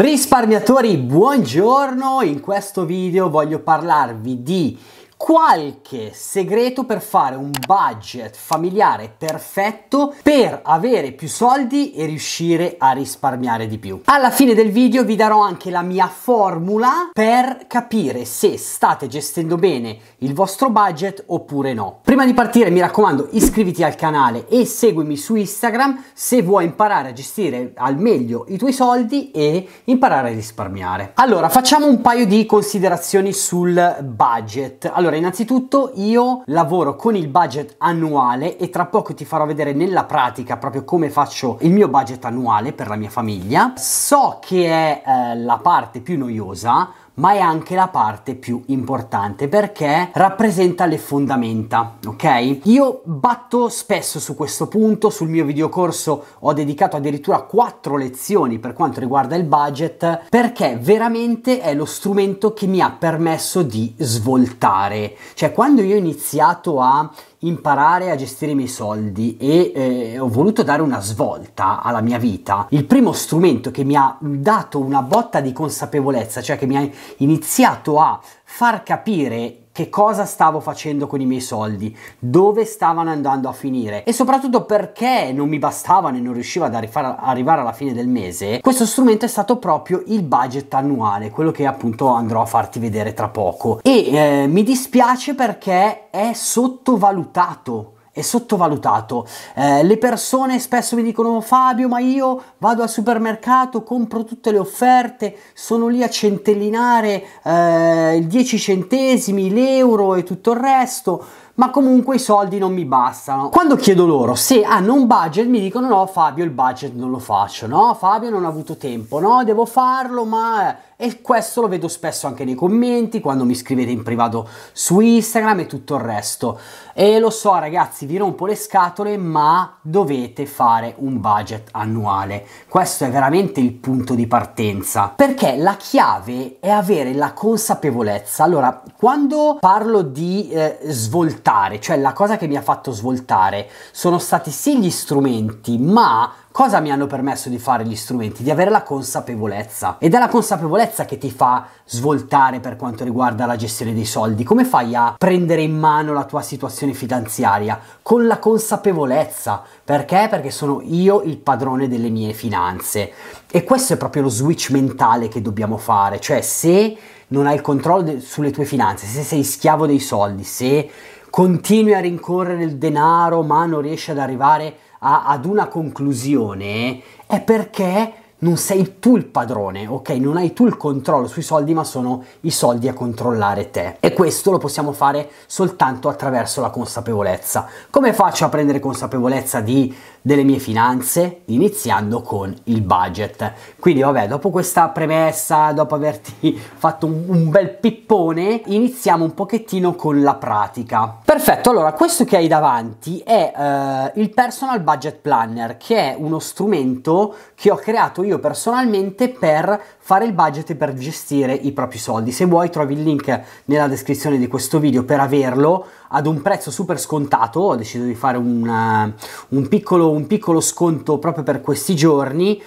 Risparmiatori, buongiorno! In questo video voglio parlarvi di qualche segreto per fare un budget familiare perfetto per avere più soldi e riuscire a risparmiare di più. Alla fine del video vi darò anche la mia formula per capire se state gestendo bene il vostro budget oppure no. Prima di partire mi raccomando iscriviti al canale e seguimi su Instagram se vuoi imparare a gestire al meglio i tuoi soldi e imparare a risparmiare. Allora facciamo un paio di considerazioni sul budget. Allora innanzitutto io lavoro con il budget annuale e tra poco ti farò vedere nella pratica proprio come faccio il mio budget annuale per la mia famiglia. So che è eh, la parte più noiosa ma è anche la parte più importante perché rappresenta le fondamenta, ok? Io batto spesso su questo punto, sul mio videocorso ho dedicato addirittura quattro lezioni per quanto riguarda il budget perché veramente è lo strumento che mi ha permesso di svoltare. Cioè quando io ho iniziato a imparare a gestire i miei soldi e eh, ho voluto dare una svolta alla mia vita, il primo strumento che mi ha dato una botta di consapevolezza, cioè che mi ha iniziato a far capire che cosa stavo facendo con i miei soldi, dove stavano andando a finire e soprattutto perché non mi bastavano e non riuscivo ad arrivare alla fine del mese, questo strumento è stato proprio il budget annuale, quello che appunto andrò a farti vedere tra poco. E eh, mi dispiace perché è sottovalutato è sottovalutato. Eh, le persone spesso mi dicono Fabio, ma io vado al supermercato, compro tutte le offerte, sono lì a centellinare eh, 10 centesimi, l'euro e tutto il resto ma comunque i soldi non mi bastano. Quando chiedo loro se hanno un budget, mi dicono no Fabio il budget non lo faccio, no Fabio non ho avuto tempo, no devo farlo ma e questo lo vedo spesso anche nei commenti, quando mi scrivete in privato su Instagram e tutto il resto. E lo so ragazzi, vi rompo le scatole, ma dovete fare un budget annuale. Questo è veramente il punto di partenza, perché la chiave è avere la consapevolezza. Allora, quando parlo di eh, svoltare, cioè la cosa che mi ha fatto svoltare, sono stati sì gli strumenti, ma Cosa mi hanno permesso di fare gli strumenti? Di avere la consapevolezza. Ed è la consapevolezza che ti fa svoltare per quanto riguarda la gestione dei soldi. Come fai a prendere in mano la tua situazione finanziaria? Con la consapevolezza. Perché? Perché sono io il padrone delle mie finanze. E questo è proprio lo switch mentale che dobbiamo fare. Cioè se non hai il controllo de- sulle tue finanze, se sei schiavo dei soldi, se continui a rincorrere il denaro ma non riesci ad arrivare a, ad una conclusione è perché non sei tu il padrone, ok? Non hai tu il controllo sui soldi, ma sono i soldi a controllare te. E questo lo possiamo fare soltanto attraverso la consapevolezza. Come faccio a prendere consapevolezza di, delle mie finanze? Iniziando con il budget. Quindi, vabbè, dopo questa premessa, dopo averti fatto un, un bel pippone, iniziamo un pochettino con la pratica. Perfetto, allora questo che hai davanti è uh, il Personal Budget Planner, che è uno strumento che ho creato io personalmente per fare il budget e per gestire i propri soldi. Se vuoi trovi il link nella descrizione di questo video per averlo ad un prezzo super scontato, ho deciso di fare una, un, piccolo, un piccolo sconto proprio per questi giorni,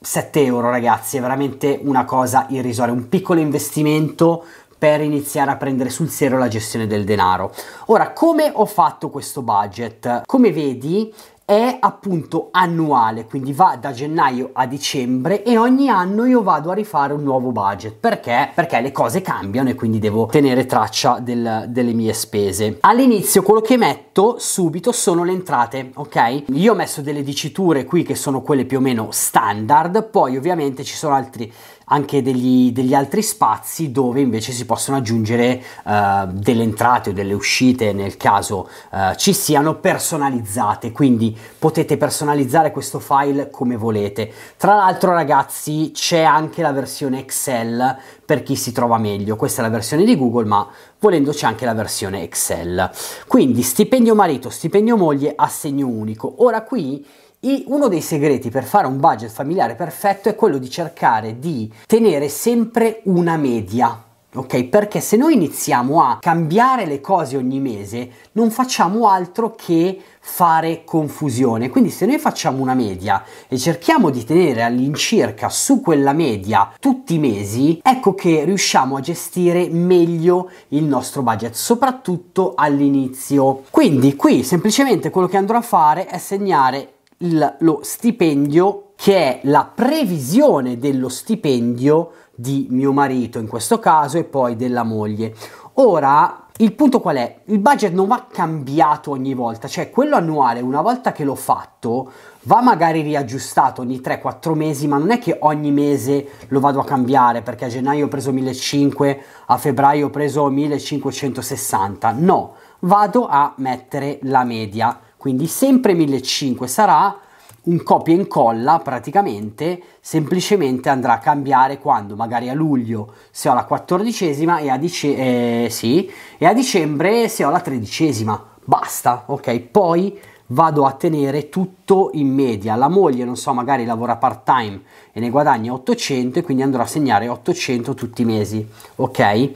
7 euro ragazzi è veramente una cosa irrisoria, un piccolo investimento per iniziare a prendere sul serio la gestione del denaro. Ora, come ho fatto questo budget? Come vedi, è appunto annuale, quindi va da gennaio a dicembre e ogni anno io vado a rifare un nuovo budget. Perché? Perché le cose cambiano e quindi devo tenere traccia del, delle mie spese. All'inizio quello che metto subito sono le entrate, ok? Io ho messo delle diciture qui che sono quelle più o meno standard, poi ovviamente ci sono altri anche degli, degli, altri spazi dove invece si possono aggiungere uh, delle entrate o delle uscite nel caso uh, ci siano personalizzate quindi potete personalizzare questo file come volete tra l'altro ragazzi c'è anche la versione Excel per chi si trova meglio questa è la versione di Google ma volendo c'è anche la versione Excel quindi stipendio marito stipendio moglie assegno unico ora qui e uno dei segreti per fare un budget familiare perfetto è quello di cercare di tenere sempre una media. Ok, perché se noi iniziamo a cambiare le cose ogni mese, non facciamo altro che fare confusione. Quindi se noi facciamo una media e cerchiamo di tenere all'incirca su quella media tutti i mesi, ecco che riusciamo a gestire meglio il nostro budget, soprattutto all'inizio. Quindi qui semplicemente quello che andrò a fare è segnare il, lo stipendio che è la previsione dello stipendio di mio marito in questo caso e poi della moglie. Ora, il punto qual è? Il budget non va cambiato ogni volta, cioè quello annuale una volta che l'ho fatto va magari riaggiustato ogni 3-4 mesi, ma non è che ogni mese lo vado a cambiare perché a gennaio ho preso 1500, a febbraio ho preso 1560, no, vado a mettere la media. Quindi sempre 1500 sarà un copia e incolla praticamente, semplicemente andrà a cambiare quando magari a luglio se ho la quattordicesima e a, dice- eh, sì, e a dicembre se ho la tredicesima. Basta, ok? Poi vado a tenere tutto in media. La moglie, non so, magari lavora part time e ne guadagna 800 e quindi andrò a segnare 800 tutti i mesi, ok?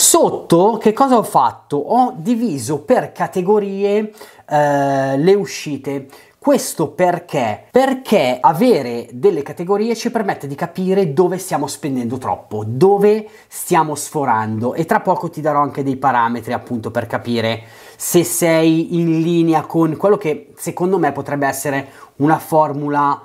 Sotto che cosa ho fatto? Ho diviso per categorie eh, le uscite. Questo perché? Perché avere delle categorie ci permette di capire dove stiamo spendendo troppo, dove stiamo sforando e tra poco ti darò anche dei parametri appunto per capire se sei in linea con quello che secondo me potrebbe essere una formula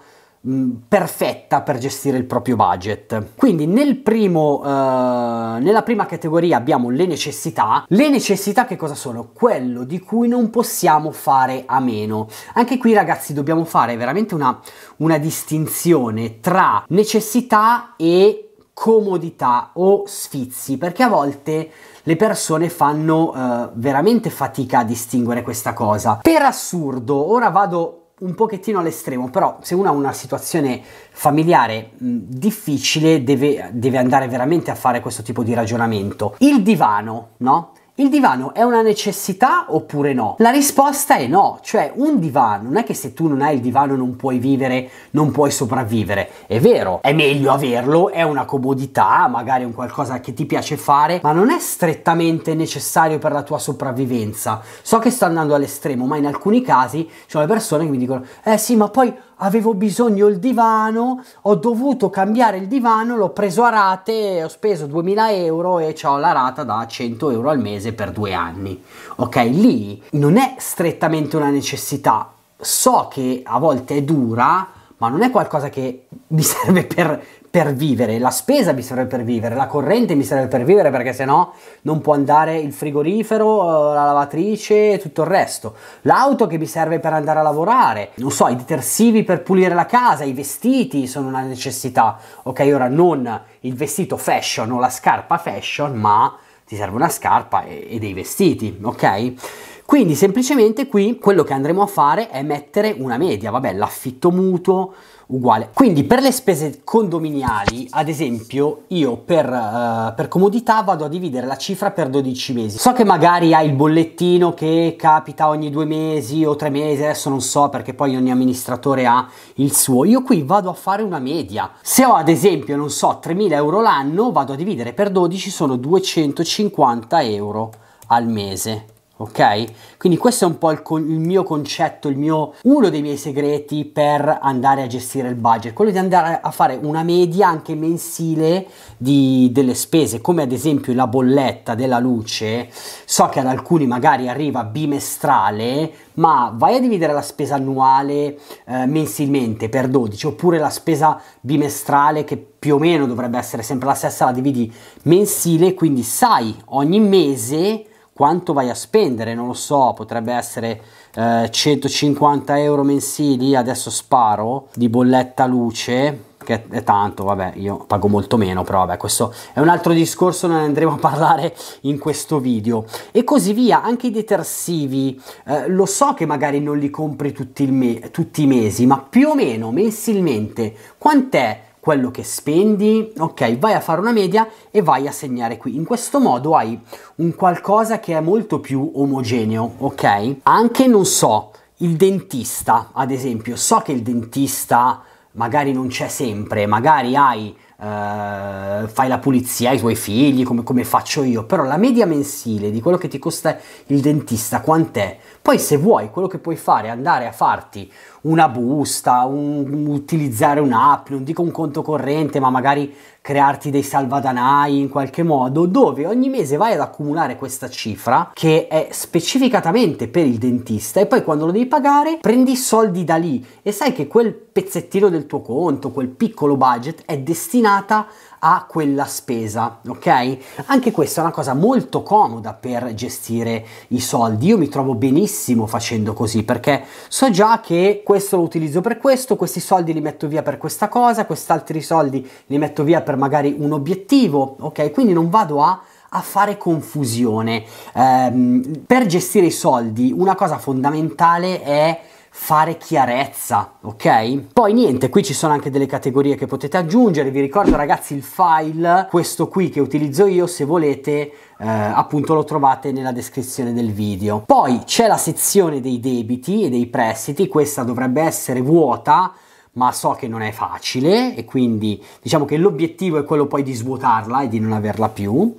Mm, perfetta per gestire il proprio budget. Quindi nel primo, eh, nella prima categoria abbiamo le necessità. Le necessità che cosa sono? Quello di cui non possiamo fare a meno. Anche qui ragazzi dobbiamo fare veramente una, una distinzione tra necessità e comodità o sfizi, perché a volte le persone fanno eh, veramente fatica a distinguere questa cosa. Per assurdo, ora vado un pochettino all'estremo, però se uno ha una situazione familiare mh, difficile deve, deve andare veramente a fare questo tipo di ragionamento. Il divano, no? Il divano è una necessità oppure no? La risposta è no, cioè un divano, non è che se tu non hai il divano non puoi vivere, non puoi sopravvivere, è vero, è meglio averlo, è una comodità, magari un qualcosa che ti piace fare, ma non è strettamente necessario per la tua sopravvivenza. So che sto andando all'estremo, ma in alcuni casi ci sono le persone che mi dicono, eh sì, ma poi avevo bisogno il divano, ho dovuto cambiare il divano, l'ho preso a rate, ho speso 2000 euro e ho la rata da 100 euro al mese per due anni. Ok, lì non è strettamente una necessità, so che a volte è dura, ma non è qualcosa che mi serve per, per vivere, la spesa mi serve per vivere, la corrente mi serve per vivere perché se no non può andare il frigorifero, eh, la lavatrice e tutto il resto, l'auto che mi serve per andare a lavorare, non so, i detersivi per pulire la casa, i vestiti sono una necessità, ok ora non il vestito fashion o la scarpa fashion ma ti serve una scarpa e, e dei vestiti, ok? Quindi semplicemente qui quello che andremo a fare è mettere una media, vabbè l'affitto mutuo, uguale. Quindi per le spese condominiali, ad esempio, io per, uh, per, comodità vado a dividere la cifra per 12 mesi. So che magari hai il bollettino che capita ogni due mesi o tre mesi, adesso non so perché poi ogni amministratore ha il suo. Io qui vado a fare una media. Se ho ad esempio, non so, 3.000 euro l'anno, vado a dividere per 12, sono 250 euro al mese ok? Quindi questo è un po' il, con- il mio concetto, il mio, uno dei miei segreti per andare a gestire il budget, quello di andare a fare una media anche mensile di, delle spese, come ad esempio la bolletta della luce, so che ad alcuni magari arriva bimestrale, ma vai a dividere la spesa annuale eh, mensilmente per 12 oppure la spesa bimestrale che più o meno dovrebbe essere sempre la stessa, la dividi mensile, quindi sai ogni mese quanto vai a spendere, non lo so, potrebbe essere eh, 150 euro mensili, adesso sparo, di bolletta luce, che è tanto, vabbè, io pago molto meno, però vabbè, questo è un altro discorso, ne andremo a parlare in questo video. E così via, anche i detersivi, eh, lo so che magari non li compri tutti, tutti i mesi, ma più o meno mensilmente, quant'è quello che spendi, ok, vai a fare una media e vai a segnare qui. In questo modo hai un qualcosa che è molto più omogeneo, ok? Anche, non so, il dentista, ad esempio, so che il dentista magari non c'è sempre, magari hai... Uh, fai la pulizia ai tuoi figli come, come, faccio io però la media mensile di quello che ti costa il dentista quant'è? Poi se vuoi quello che puoi fare è andare a farti una busta, un, utilizzare un'app, non dico un conto corrente, ma magari crearti dei salvadanai in qualche modo, dove ogni mese vai ad accumulare questa cifra che è specificatamente per il dentista e poi quando lo devi pagare prendi i soldi da lì e sai che quel pezzettino del tuo conto, quel piccolo budget è destinata a quella spesa, ok? Anche questa è una cosa molto comoda per gestire i soldi. Io mi trovo benissimo facendo così perché so già che questo lo utilizzo per questo, questi soldi li metto via per questa cosa, quest'altri soldi li metto via per magari un obiettivo, ok? Quindi non vado a fare confusione. Eh, per gestire i soldi una cosa fondamentale è fare chiarezza, ok? Poi niente, qui ci sono anche delle categorie che potete aggiungere, vi ricordo ragazzi il file, questo qui che utilizzo io, se volete eh, appunto lo trovate nella descrizione del video. Poi c'è la sezione dei debiti e dei prestiti, questa dovrebbe essere vuota, ma so che non è facile e quindi diciamo che l'obiettivo è quello poi di svuotarla e di non averla più.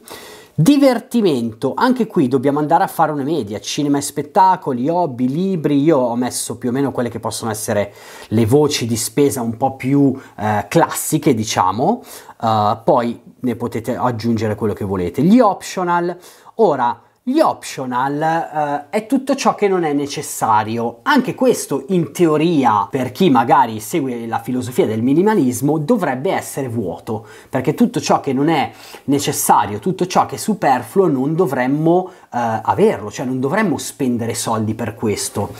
Divertimento, anche qui dobbiamo andare a fare una media, cinema e spettacoli, hobby, libri, io ho messo più o meno quelle che possono essere le voci di spesa un po' più eh, classiche diciamo, uh, poi ne potete aggiungere quello che volete. Gli optional, ora gli optional eh, è tutto ciò che non è necessario. Anche questo in teoria per chi magari segue la filosofia del minimalismo dovrebbe essere vuoto, perché tutto ciò che non è necessario, tutto ciò che è superfluo non dovremmo eh, averlo, cioè non dovremmo spendere soldi per questo.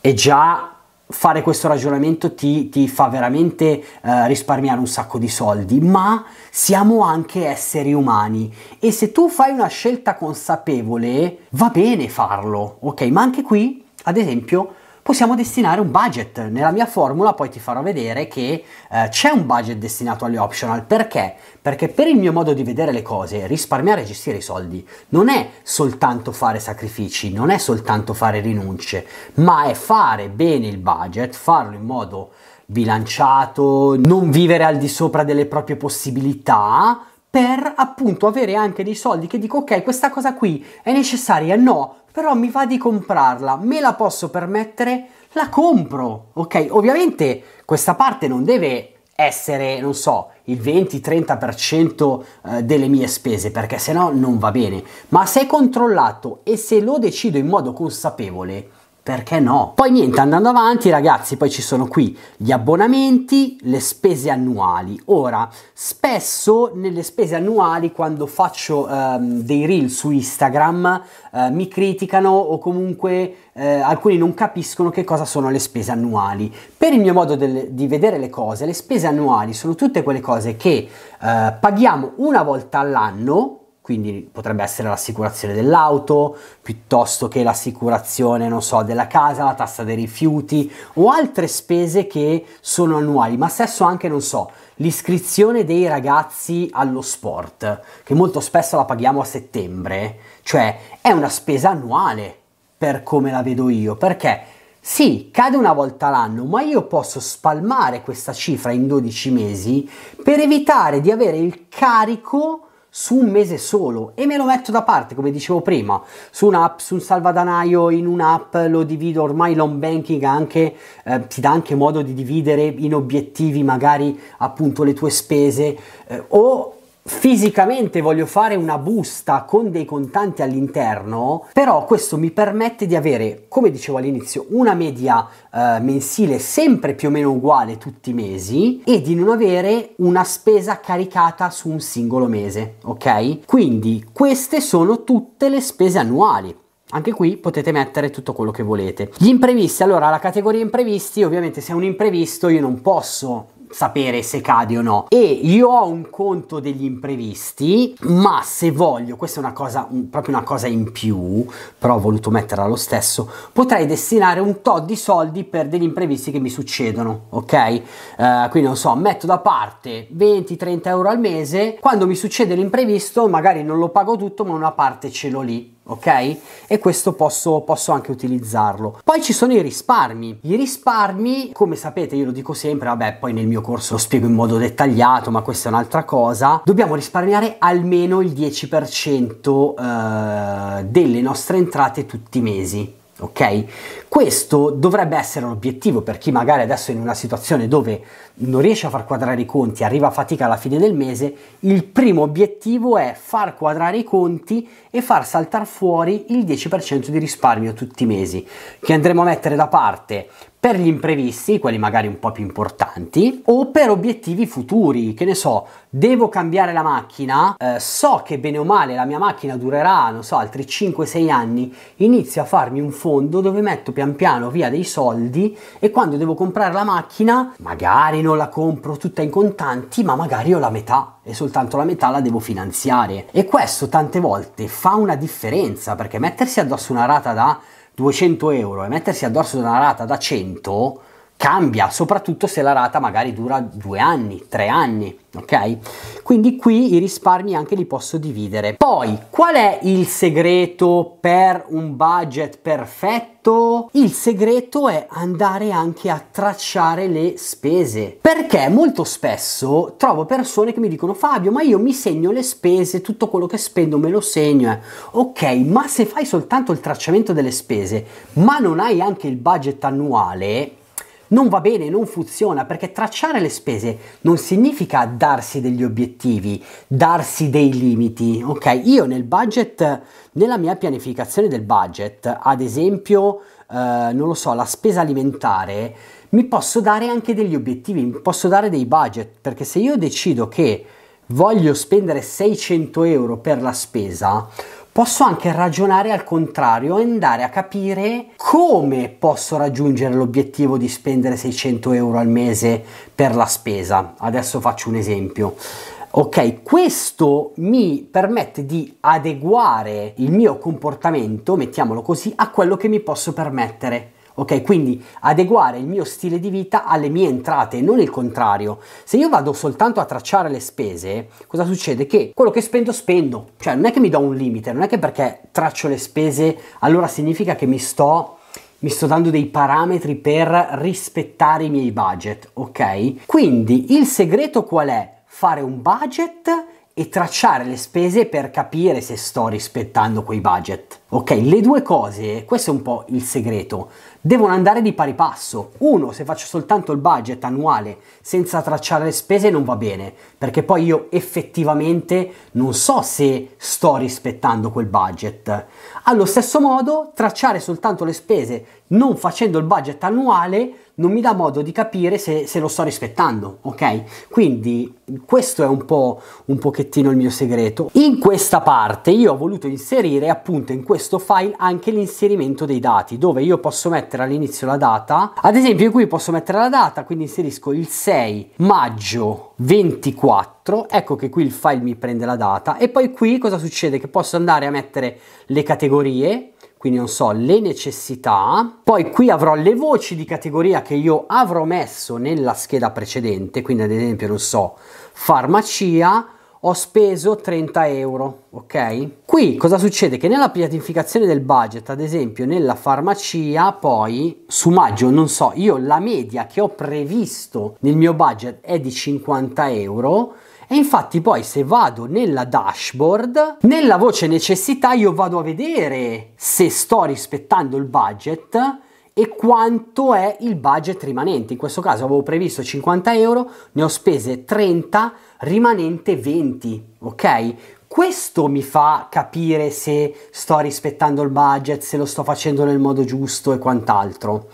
E già fare questo ragionamento ti, ti fa veramente eh, risparmiare un sacco di soldi, ma siamo anche esseri umani e se tu fai una scelta consapevole va bene farlo, ok? Ma anche qui, ad esempio, possiamo destinare un budget. Nella mia formula poi ti farò vedere che eh, c'è un budget destinato alle optional. Perché? Perché per il mio modo di vedere le cose, risparmiare e gestire i soldi non è soltanto fare sacrifici, non è soltanto fare rinunce, ma è fare bene il budget, farlo in modo bilanciato, non vivere al di sopra delle proprie possibilità per appunto avere anche dei soldi che dico ok questa cosa qui è necessaria no però mi va di comprarla, me la posso permettere, la compro. Ok, ovviamente questa parte non deve essere, non so, il 20-30% eh, delle mie spese, perché sennò non va bene. Ma se controllato e se lo decido in modo consapevole, perché no? Poi niente, andando avanti ragazzi, poi ci sono qui gli abbonamenti, le spese annuali. Ora, spesso nelle spese annuali quando faccio ehm, dei reel su Instagram eh, mi criticano o comunque eh, alcuni non capiscono che cosa sono le spese annuali. Per il mio modo del, di vedere le cose, le spese annuali sono tutte quelle cose che eh, paghiamo una volta all'anno quindi potrebbe essere l'assicurazione dell'auto, piuttosto che l'assicurazione, non so, della casa, la tassa dei rifiuti o altre spese che sono annuali, ma stesso anche, non so, l'iscrizione dei ragazzi allo sport, che molto spesso la paghiamo a settembre, cioè è una spesa annuale per come la vedo io, perché sì, cade una volta l'anno, ma io posso spalmare questa cifra in 12 mesi per evitare di avere il carico su un mese solo e me lo metto da parte, come dicevo prima, su un'app, su un salvadanaio, in un'app lo divido, ormai l'home banking anche, eh, ti dà anche modo di dividere in obiettivi magari appunto le tue spese eh, o fisicamente voglio fare una busta con dei contanti all'interno, però questo mi permette di avere, come dicevo all'inizio, una media eh, mensile sempre più o meno uguale tutti i mesi e di non avere una spesa caricata su un singolo mese, ok? Quindi queste sono tutte le spese annuali. Anche qui potete mettere tutto quello che volete. Gli imprevisti, allora la categoria imprevisti, ovviamente se è un imprevisto io non posso sapere se cade o no. E io ho un conto degli imprevisti, ma se voglio, questa è una cosa, proprio una cosa in più, però ho voluto metterla lo stesso, potrei destinare un tot di soldi per degli imprevisti che mi succedono, ok? Uh, quindi non so, metto da parte 20-30 euro al mese, quando mi succede l'imprevisto magari non lo pago tutto, ma una parte ce l'ho lì ok? E questo posso, posso, anche utilizzarlo. Poi ci sono i risparmi. I risparmi, come sapete, io lo dico sempre, vabbè, poi nel mio corso lo spiego in modo dettagliato, ma questa è un'altra cosa. Dobbiamo risparmiare almeno il 10% eh, delle nostre entrate tutti i mesi ok? Questo dovrebbe essere l'obiettivo per chi magari adesso è in una situazione dove non riesce a far quadrare i conti, arriva a fatica alla fine del mese, il primo obiettivo è far quadrare i conti e far saltare fuori il 10% di risparmio tutti i mesi, che andremo a mettere da parte per gli imprevisti, quelli magari un po' più importanti, o per obiettivi futuri, che ne so, devo cambiare la macchina, eh, so che bene o male la mia macchina durerà, non so, altri 5-6 anni, inizio a farmi un fondo dove metto pian piano via dei soldi e quando devo comprare la macchina, magari non la compro tutta in contanti, ma magari ho la metà e soltanto la metà la devo finanziare. E questo tante volte fa una differenza, perché mettersi addosso una rata da 200 euro e mettersi addosso una rata da 100 cambia, soprattutto se la rata magari dura due anni, tre anni, ok? Quindi qui i risparmi anche li posso dividere. Poi, qual è il segreto per un budget perfetto? Il segreto è andare anche a tracciare le spese, perché molto spesso trovo persone che mi dicono Fabio, ma io mi segno le spese, tutto quello che spendo me lo segno. Eh. Ok, ma se fai soltanto il tracciamento delle spese, ma non hai anche il budget annuale, non va bene, non funziona, perché tracciare le spese non significa darsi degli obiettivi, darsi dei limiti, ok? Io nel budget, nella mia pianificazione del budget, ad esempio, eh, non lo so, la spesa alimentare, mi posso dare anche degli obiettivi, mi posso dare dei budget, perché se io decido che voglio spendere 600 euro per la spesa, posso anche ragionare al contrario e andare a capire come posso raggiungere l'obiettivo di spendere 600 euro al mese per la spesa. Adesso faccio un esempio. Ok, questo mi permette di adeguare il mio comportamento, mettiamolo così, a quello che mi posso permettere. Ok, quindi adeguare il mio stile di vita alle mie entrate, non il contrario. Se io vado soltanto a tracciare le spese, cosa succede? Che quello che spendo spendo, cioè non è che mi do un limite, non è che perché traccio le spese allora significa che mi sto mi sto dando dei parametri per rispettare i miei budget, ok? Quindi il segreto qual è? Fare un budget e tracciare le spese per capire se sto rispettando quei budget. Ok, le due cose, questo è un po' il segreto devono andare di pari passo. Uno, se faccio soltanto il budget annuale senza tracciare le spese non va bene, perché poi io effettivamente non so se sto rispettando quel budget. Allo stesso modo, tracciare soltanto le spese non facendo il budget annuale non mi dà modo di capire se, se lo sto rispettando, ok? Quindi questo è un po' un pochettino il mio segreto. In questa parte io ho voluto inserire appunto in questo file anche l'inserimento dei dati, dove io posso mettere all'inizio la data, ad esempio qui posso mettere la data, quindi inserisco il 6 maggio 24, ecco che qui il file mi prende la data e poi qui cosa succede? Che posso andare a mettere le categorie, quindi non so, le necessità, poi qui avrò le voci di categoria che io avrò messo nella scheda precedente, quindi ad esempio, non so, farmacia, ho speso 30 euro, ok? Qui cosa succede? Che nella pianificazione del budget, ad esempio nella farmacia, poi su maggio, non so, io la media che ho previsto nel mio budget è di 50 euro, e infatti poi se vado nella dashboard, nella voce necessità io vado a vedere se sto rispettando il budget e quanto è il budget rimanente. In questo caso avevo previsto 50 euro, ne ho spese 30, rimanente 20, ok? Questo mi fa capire se sto rispettando il budget, se lo sto facendo nel modo giusto e quant'altro.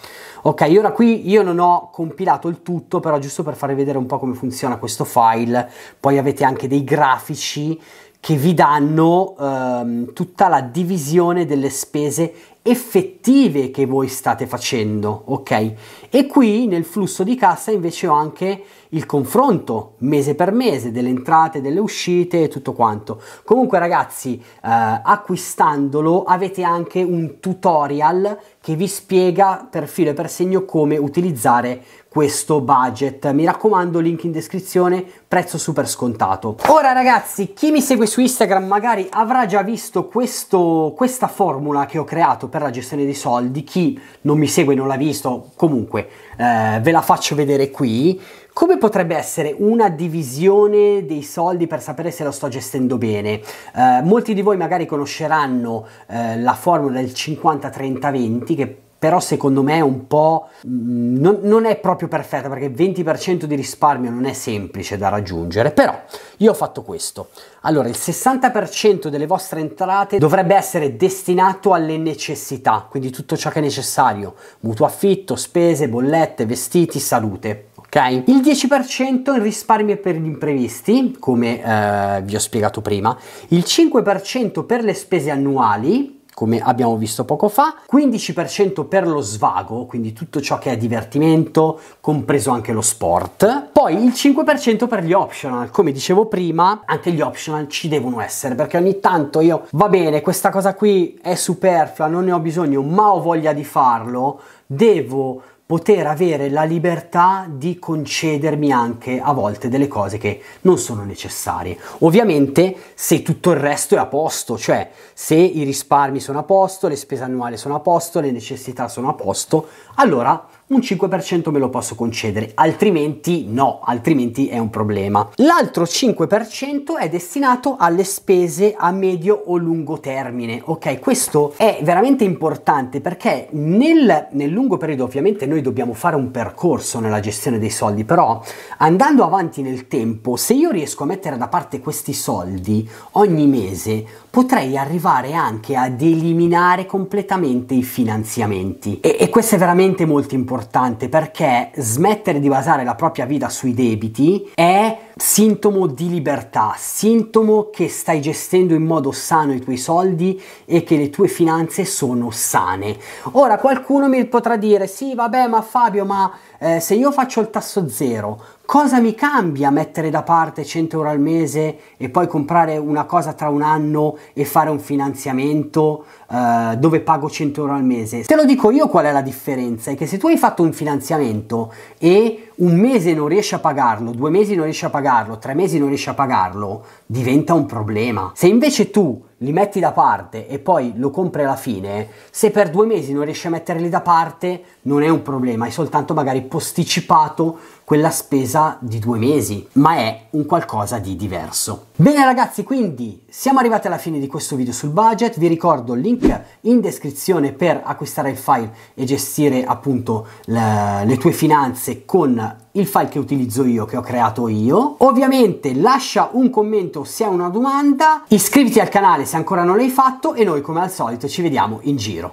Ok, ora qui io non ho compilato il tutto, però giusto per farvi vedere un po' come funziona questo file, poi avete anche dei grafici che vi danno ehm, tutta la divisione delle spese effettive che voi state facendo, ok? E qui nel flusso di cassa invece ho anche il confronto mese per mese delle entrate, delle uscite e tutto quanto. Comunque ragazzi, eh, acquistandolo avete anche un tutorial che vi spiega per filo e per segno come utilizzare questo budget. Mi raccomando, link in descrizione, prezzo super scontato. Ora ragazzi, chi mi segue su Instagram magari avrà già visto questo, questa formula che ho creato per la gestione dei soldi. Chi non mi segue, non l'ha visto, comunque eh, ve la faccio vedere qui. Come potrebbe essere una divisione dei soldi per sapere se lo sto gestendo bene? Eh, molti di voi magari conosceranno eh, la formula del 50-30-20 che però secondo me è un po' mm, non, non, è proprio perfetta perché 20% di risparmio non è semplice da raggiungere, però io ho fatto questo. Allora, il 60% delle vostre entrate dovrebbe essere destinato alle necessità, quindi tutto ciò che è necessario, mutuo affitto, spese, bollette, vestiti, salute. Okay. Il 10% in risparmio per gli imprevisti, come eh, vi ho spiegato prima, il 5% per le spese annuali, come abbiamo visto poco fa, 15% per lo svago, quindi tutto ciò che è divertimento, compreso anche lo sport, poi il 5% per gli optional, come dicevo prima, anche gli optional ci devono essere, perché ogni tanto io, va bene, questa cosa qui è superflua, non ne ho bisogno, ma ho voglia di farlo, devo poter avere la libertà di concedermi anche a volte delle cose che non sono necessarie. Ovviamente se tutto il resto è a posto, cioè se i risparmi sono a posto, le spese annuali sono a posto, le necessità sono a posto, allora un 5% me lo posso concedere, altrimenti no, altrimenti è un problema. L'altro 5% è destinato alle spese a medio o lungo termine, ok? Questo è veramente importante perché nel, nel lungo periodo ovviamente noi dobbiamo fare un percorso nella gestione dei soldi, però andando avanti nel tempo, se io riesco a mettere da parte questi soldi ogni mese, potrei arrivare anche ad eliminare completamente i finanziamenti e, e questo è veramente molto importante importante perché smettere di basare la propria vita sui debiti è sintomo di libertà, sintomo che stai gestendo in modo sano i tuoi soldi e che le tue finanze sono sane. Ora qualcuno mi potrà dire sì vabbè ma Fabio ma eh, se io faccio il tasso zero Cosa mi cambia mettere da parte 100 euro al mese e poi comprare una cosa tra un anno e fare un finanziamento eh, dove pago 100 euro al mese? Te lo dico io qual è la differenza, è che se tu hai fatto un finanziamento e un mese non riesci a pagarlo, due mesi non riesci a pagarlo, tre mesi non riesci a pagarlo, diventa un problema. Se invece tu li metti da parte e poi lo compri alla fine, se per due mesi non riesci a metterli da parte non è un problema, hai soltanto magari posticipato quella spesa di due mesi, ma è un qualcosa di diverso. Bene ragazzi, quindi siamo arrivati alla fine di questo video sul budget, vi ricordo il link in descrizione per acquistare il file e gestire appunto le, le tue finanze con il file che utilizzo io, che ho creato io. Ovviamente lascia un commento se hai una domanda, iscriviti al canale se ancora non l'hai fatto e noi come al solito ci vediamo in giro.